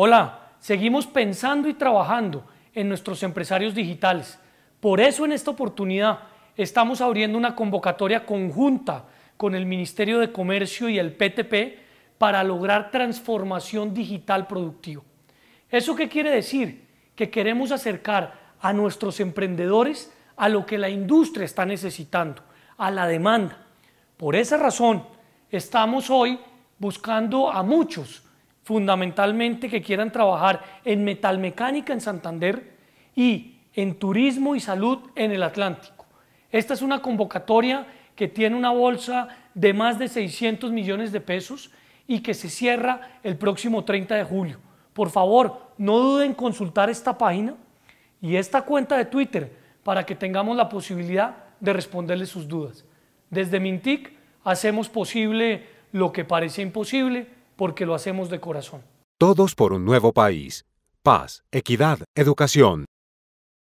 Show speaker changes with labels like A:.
A: Hola, seguimos pensando y trabajando en nuestros empresarios digitales. Por eso en esta oportunidad estamos abriendo una convocatoria conjunta con el Ministerio de Comercio y el PTP para lograr transformación digital productiva. ¿Eso qué quiere decir? Que queremos acercar a nuestros emprendedores a lo que la industria está necesitando, a la demanda. Por esa razón, estamos hoy buscando a muchos fundamentalmente que quieran trabajar en metalmecánica en Santander y en turismo y salud en el Atlántico. Esta es una convocatoria que tiene una bolsa de más de 600 millones de pesos y que se cierra el próximo 30 de julio. Por favor, no duden en consultar esta página y esta cuenta de Twitter para que tengamos la posibilidad de responderles sus dudas. Desde Mintic hacemos posible lo que parece imposible porque lo hacemos de corazón. Todos por un nuevo país. Paz, equidad, educación.